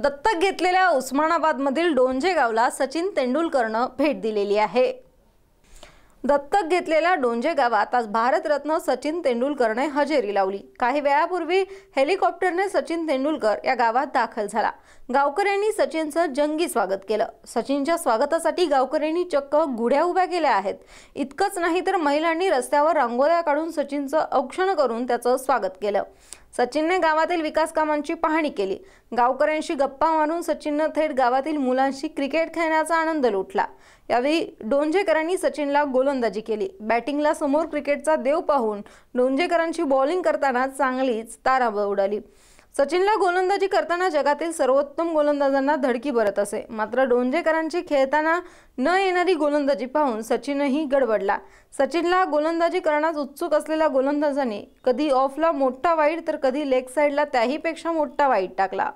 दत्तक घेतलेल्या उस्मानाबादमधील डोंजे गावला सचिन तेंडुलकरनं भेट दिलेली आहे दत्तक घेतलेल्या डोंजे गावात आज भारतरत्न सचिन तेंडुलकरने हजेरी लावली काही वेळापूर्वी हेलिकॉप्टरने सचिन तेंडुलकर या गावात दाखल झाला गावकऱ्यांनी सचिनचं जंगी स्वागत केलं सचिनच्या स्वागतासाठी गावकऱ्यांनी चक्क गुढ्या उभ्या केल्या आहेत इतकंच नाही तर महिलांनी रस्त्यावर रांगोळ्या काढून सचिनचं औक्षण करून त्याचं स्वागत केलं सचिनने गावातील विकास कामांची पाहणी केली गावकऱ्यांशी गप्पा मारून सचिननं थेट गावातील मुलांशी क्रिकेट खेळण्याचा आनंद लुटला यावेळी डोंजेकरांनी सचिनला गोलंदाजी केली बॅटिंगला समोर क्रिकेटचा देव पाहून डोंजेकरांची बॉलिंग करताना चांगलीच ताराबळ उडाली सचिनला गोलंदाजी करताना जगातील सर्वोत्तम गोलंदाजांना धडकी भरत असे मात्र डोंजेकरांची खेळताना न येणारी गोलंदाजी पाहून सचिनही गडबडला सचिनला गोलंदाजी करण्यास उत्सुक असलेल्या गोलंदाजाने कधी ऑफला मोठा वाईट तर कधी लेग साईडला त्याहीपेक्षा मोठा वाईट टाकला